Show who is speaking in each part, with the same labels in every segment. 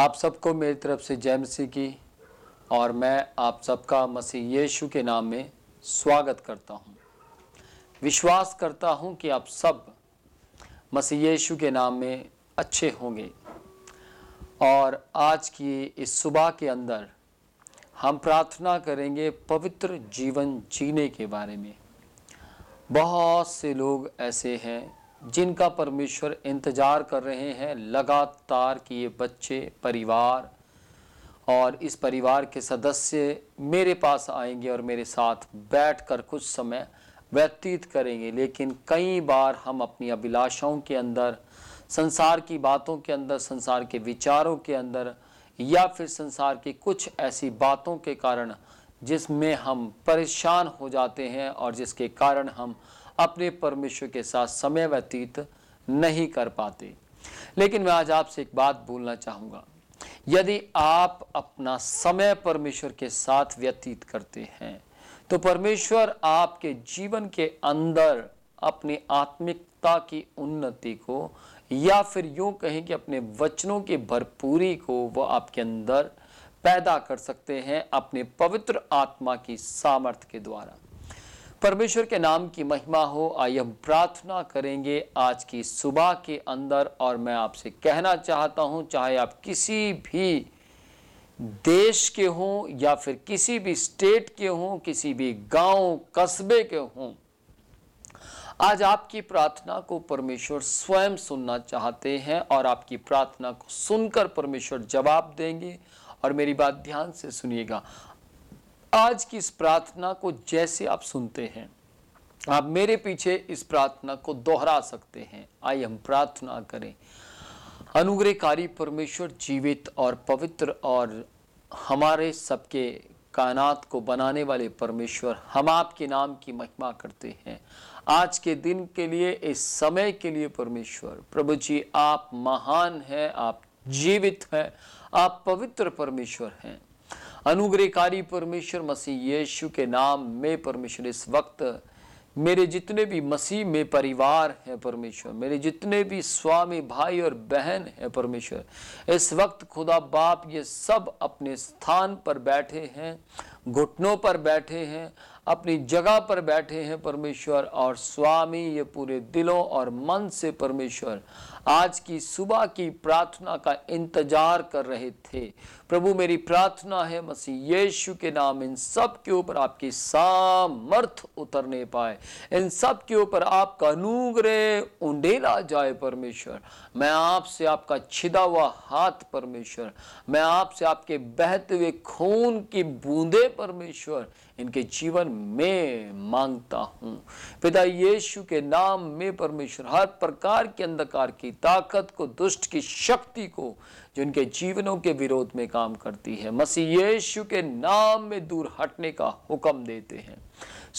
Speaker 1: आप सबको मेरी तरफ से जय मसीह की और मैं आप सबका मसीह यीशु के नाम में स्वागत करता हूं। विश्वास करता हूं कि आप सब मसीह यीशु के नाम में अच्छे होंगे और आज की इस सुबह के अंदर हम प्रार्थना करेंगे पवित्र जीवन जीने के बारे में बहुत से लोग ऐसे हैं जिनका परमेश्वर इंतज़ार कर रहे हैं लगातार कि ये बच्चे परिवार और इस परिवार के सदस्य मेरे पास आएंगे और मेरे साथ बैठकर कुछ समय व्यतीत करेंगे लेकिन कई बार हम अपनी अभिलाषाओं के अंदर संसार की बातों के अंदर संसार के विचारों के अंदर या फिर संसार की कुछ ऐसी बातों के कारण जिसमें हम परेशान हो जाते हैं और जिसके कारण हम अपने परमेश्वर के साथ समय व्यतीत नहीं कर पाते लेकिन मैं आज आपसे एक बात बोलना चाहूँगा यदि आप अपना समय परमेश्वर के साथ व्यतीत करते हैं तो परमेश्वर आपके जीवन के अंदर अपनी आत्मिकता की उन्नति को या फिर यूं कहें कि अपने वचनों की भरपूरी को वह आपके अंदर पैदा कर सकते हैं अपने पवित्र आत्मा की सामर्थ्य के द्वारा परमेश्वर के नाम की महिमा हो आइए हम प्रार्थना करेंगे आज की सुबह के अंदर और मैं आपसे कहना चाहता हूं चाहे आप किसी भी देश के हों या फिर किसी भी स्टेट के हों किसी भी गांव कस्बे के हों आज आपकी प्रार्थना को परमेश्वर स्वयं सुनना चाहते हैं और आपकी प्रार्थना को सुनकर परमेश्वर जवाब देंगे और मेरी बात ध्यान से सुनिएगा आज की इस प्रार्थना को जैसे आप सुनते हैं आप मेरे पीछे इस प्रार्थना को दोहरा सकते हैं आइए हम प्रार्थना करें अनुग्रहकारी परमेश्वर जीवित और पवित्र और हमारे सबके कायनात को बनाने वाले परमेश्वर हम आपके नाम की महिमा करते हैं आज के दिन के लिए इस समय के लिए परमेश्वर प्रभु जी आप महान हैं आप जीवित हैं आप पवित्र परमेश्वर हैं अनुग्रहकारी परमेश्वर मसीह यीशु के नाम में परमेश्वर इस वक्त मेरे जितने भी मसीह में परिवार हैं परमेश्वर मेरे जितने भी स्वामी भाई और बहन हैं परमेश्वर इस वक्त खुदा बाप ये सब अपने स्थान पर बैठे हैं घुटनों पर बैठे हैं अपनी जगह पर बैठे हैं परमेश्वर और स्वामी ये पूरे दिलों और मन से परमेश्वर आज की सुबह की प्रार्थना का इंतजार कर रहे थे प्रभु मेरी प्रार्थना है मसीह यीशु के नाम इन सब के ऊपर आपकी सामर्थ उतरने पाए इन सब के ऊपर आपका अनुग्रह उंडेला जाए परमेश्वर मैं आपसे आपका छिदा हुआ हाथ परमेश्वर मैं आपसे आपके बहते हुए खून की बूंदे परमेश्वर इनके जीवन में मांगता हूँ पिता यीशु के नाम में परमेश्वर हर प्रकार के अंधकार की की ताकत को दुष्ट की शक्ति को जो इनके जीवनों के विरोध में काम करती है मसीह यीशु के नाम में दूर हटने का हुक्म देते हैं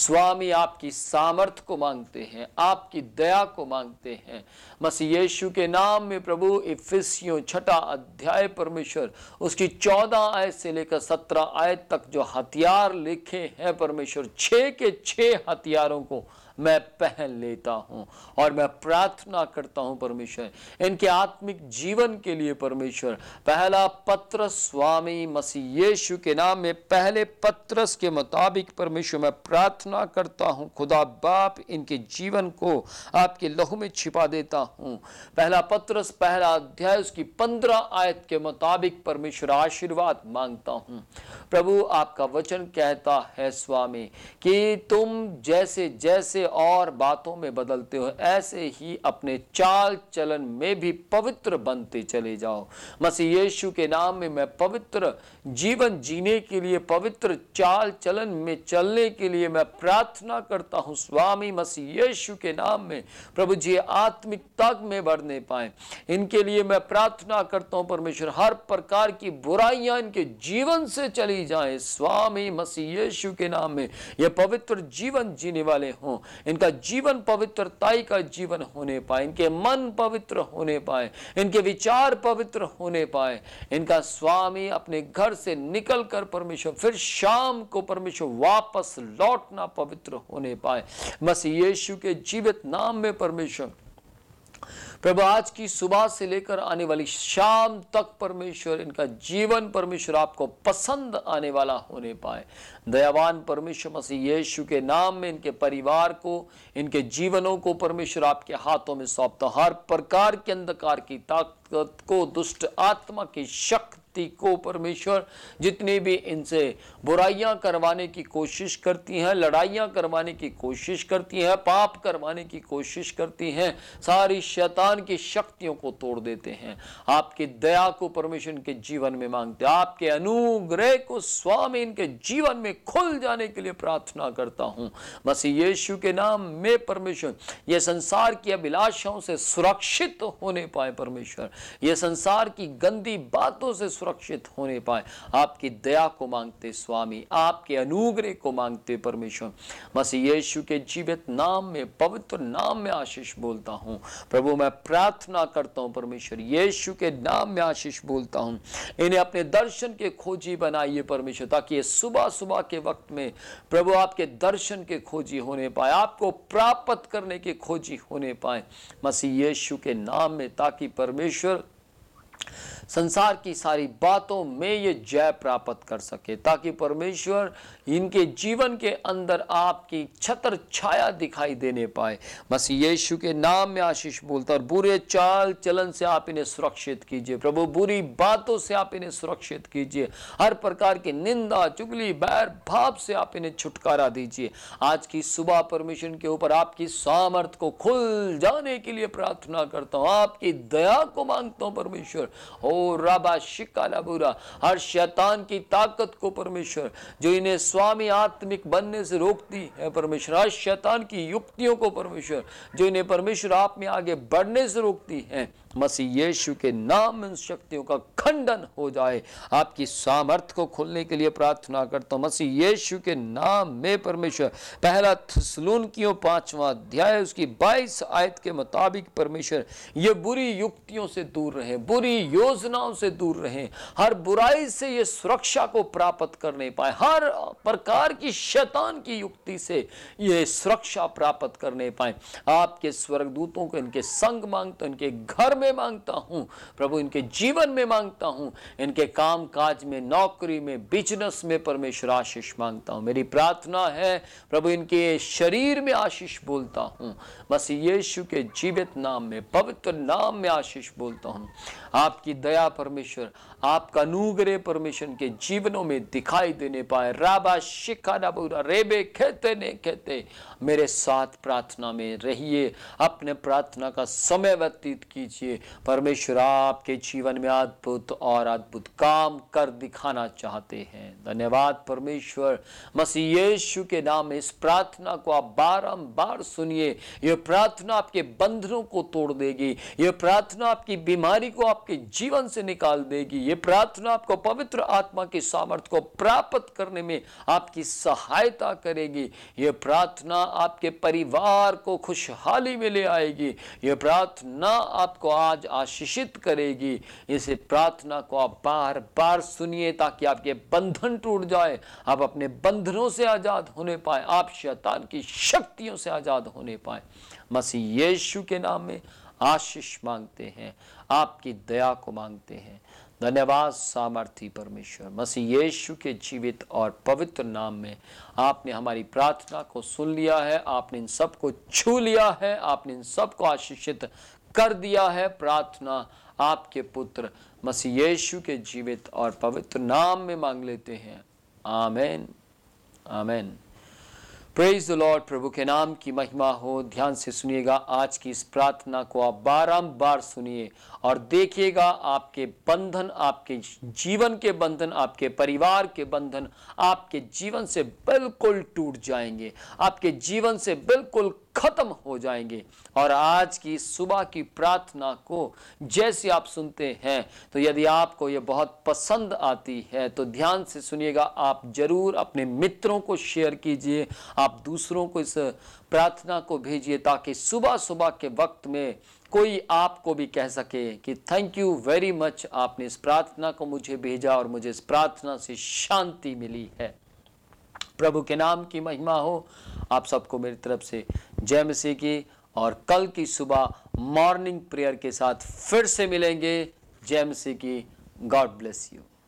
Speaker 1: स्वामी आपकी सामर्थ को मांगते हैं आपकी दया को मांगते हैं मसीह यीशु के नाम में प्रभु इफिसियों छठा अध्याय परमेश्वर उसकी चौदह आयत से लेकर सत्रह आयत तक जो हथियार लिखे हैं परमेश्वर छः के छः हथियारों को मैं पहन लेता हूं और मैं प्रार्थना करता हूं परमेश्वर इनके आत्मिक जीवन के लिए परमेश्वर पहला पत्र स्वामी मसीह यीशु के नाम में पहले पत्रस के मुताबिक परमेश्वर मैं प्रार्थना करता हूं खुदा बाप इनके जीवन को आपके लहू में छिपा देता हूं पहला पत्रस पहला अध्याय उसकी पंद्रह आयत के मुताबिक परमेश्वर आशीर्वाद मांगता हूँ प्रभु आपका वचन कहता है स्वामी कि तुम जैसे जैसे और बातों में बदलते हो ऐसे ही अपने चाल चलन में भी पवित्र बनते चले जाओ मसीह यीशु के नाम में मैं पवित्र जीवन जीने के लिए पवित्र चाल चलन में चलने के लिए मैं प्रार्थना करता हूँ स्वामी मसीह यीशु के नाम में प्रभु जी आत्मिकता में बढ़ने पाए इनके लिए मैं प्रार्थना करता हूँ परमेश्वर हर प्रकार की बुराइयाँ इनके जीवन से चली जाए स्वामी मसीह यीशु के नाम में ये पवित्र जीवन जीने वाले हों इनका जीवन पवित्रताई का जीवन होने पाए इनके मन पवित्र होने पाए इनके विचार पवित्र होने पाए इनका स्वामी अपने घर से निकल कर परमेश्वर फिर शाम को परमेश्वर वापस लौटना पवित्र होने पाए बस यीशु के जीवित नाम में परमेश्वर प्रभु आज की सुबह से लेकर आने वाली शाम तक परमेश्वर इनका जीवन परमेश्वर आपको पसंद आने वाला होने पाए दयावान परमेश्वर मसीह यीशु के नाम में इनके परिवार को इनके जीवनों को परमेश्वर आपके हाथों में सौंपता हर प्रकार के अंधकार की ताकत को दुष्ट आत्मा की शक्ति शक्ति को परमेश्वर जितनी भी इनसे बुराइयां करवाने की कोशिश करती हैं लड़ाइयां करवाने की कोशिश करती हैं पाप करवाने की कोशिश करती हैं सारी शैतान की शक्तियों को तोड़ देते हैं आपकी दया को परमेश्वर इनके जीवन में मांगते हैं आपके अनुग्रह को स्वामी इनके जीवन में खुल जाने के लिए प्रार्थना करता हूँ मसीह यीशु के नाम में परमेश्वर ये संसार की अभिलाषाओं से सुरक्षित होने पाए परमेश्वर ये संसार की गंदी बातों से सुरक्षित सुरक्षित होने पाए आपकी दया को मांगते स्वामी आपके अनुग्रह को मांगते परमेश्वर मसीह यीशु के जीवित नाम में पवित्र नाम में आशीष बोलता हूँ प्रभु मैं प्रार्थना करता हूँ परमेश्वर यीशु के नाम में आशीष बोलता हूँ इन्हें अपने दर्शन के खोजी बनाइए परमेश्वर ताकि ये सुबह सुबह के वक्त में प्रभु आपके दर्शन के खोजी होने पाए आपको प्राप्त करने के खोजी होने पाए मसीह यीशु के नाम में ताकि परमेश्वर संसार की सारी बातों में ये जय प्राप्त कर सके ताकि परमेश्वर इनके जीवन के अंदर आपकी छतर छाया दिखाई देने पाए बस यीशु के नाम में आशीष बोलता और बुरे चाल चलन से आप इन्हें सुरक्षित कीजिए प्रभु बुरी बातों से आप इन्हें सुरक्षित कीजिए हर प्रकार की निंदा चुगली बैर भाव से आप इन्हें छुटकारा दीजिए आज की सुबह परमेश्वर के ऊपर आपकी सामर्थ को खुल जाने के लिए प्रार्थना करता हूँ आपकी दया को मांगता हूँ परमेश्वर ओ शिकाला बुरा हर शैतान की ताकत को परमेश्वर जो इन्हें स्वामी आत्मिक बनने से रोकती है परमेश्वर हर शैतान की युक्तियों को परमेश्वर जो इन्हें परमेश्वर आप में आगे बढ़ने से रोकती है मसीह यीशु के नाम इन शक्तियों का खंडन हो जाए आपकी सामर्थ्य को खोलने के लिए प्रार्थना करता हूँ मसीह यीशु के नाम में परमेश्वर पहला थसलून क्यों पांचवा अध्याय उसकी बाईस आयत के मुताबिक परमेश्वर ये बुरी युक्तियों से दूर रहे बुरी योजनाओं से दूर रहें हर बुराई से ये सुरक्षा को प्राप्त कर नहीं पाए हर प्रकार की शैतान की युक्ति से ये सुरक्षा प्राप्त करने पाए आपके स्वर्गदूतों को इनके संग मांगते तो इनके घर में में मांगता हूँ प्रभु इनके जीवन में मांगता हूँ इनके काम काज में नौकरी में बिजनेस में परमेश्वर आशीष मांगता हूँ मेरी प्रार्थना है प्रभु इनके शरीर में आशीष बोलता हूँ बस यीशु के जीवित नाम में पवित्र नाम में आशीष बोलता हूँ आपकी दया परमेश्वर आपका नूगरे परमेश्वर के जीवनों में दिखाई देने पाए राबा शिखा नबूरा रेबे खेते ने खेते मेरे साथ प्रार्थना में रहिए अपने प्रार्थना का समय व्यतीत कीजिए लिए परमेश्वर आपके जीवन में अद्भुत और अद्भुत काम कर दिखाना चाहते हैं धन्यवाद परमेश्वर मसी यीशु के नाम में इस प्रार्थना को आप बारंबार सुनिए यह प्रार्थना आपके बंधनों को तोड़ देगी यह प्रार्थना आपकी बीमारी को आपके जीवन से निकाल देगी यह प्रार्थना आपको पवित्र आत्मा की सामर्थ्य को प्राप्त करने में आपकी सहायता करेगी यह प्रार्थना आपके परिवार को खुशहाली में ले आएगी यह प्रार्थना आपको आवाज आशीषित करेगी इसे प्रार्थना को आप बार बार सुनिए ताकि आपके बंधन टूट जाए आप अपने बंधनों से आजाद होने पाए आप शैतान की शक्तियों से आजाद होने पाए मसीह यीशु के नाम में आशीष मांगते हैं आपकी दया को मांगते हैं धन्यवाद सामर्थी परमेश्वर मसीह यीशु के जीवित और पवित्र नाम में आपने हमारी प्रार्थना को सुन लिया है आपने इन सबको छू लिया है आपने इन सबको आशीषित कर दिया है प्रार्थना आपके पुत्र मसीह यीशु के जीवित और पवित्र नाम में मांग लेते हैं amen amen praise the Lord प्रभु के नाम की महिमा हो ध्यान से सुनिएगा आज की इस प्रार्थना को आप बारंबार सुनिए और देखिएगा आपके बंधन आपके जीवन के बंधन आपके परिवार के बंधन आपके जीवन से बिल्कुल टूट जाएंगे आपके जीवन से बिल्कुल खत्म हो जाएंगे और आज की सुबह की प्रार्थना को जैसे आप सुनते हैं तो यदि आपको ये बहुत पसंद आती है तो ध्यान से सुनिएगा आप जरूर अपने मित्रों को शेयर कीजिए आप दूसरों को इस प्रार्थना को भेजिए ताकि सुबह सुबह के वक्त में कोई आपको भी कह सके कि थैंक यू वेरी मच आपने इस प्रार्थना को मुझे भेजा और मुझे इस प्रार्थना से शांति मिली है प्रभु के नाम की महिमा हो आप सबको मेरी तरफ से जय मसीह की और कल की सुबह मॉर्निंग प्रेयर के साथ फिर से मिलेंगे जय मसीह की गॉड ब्लेस यू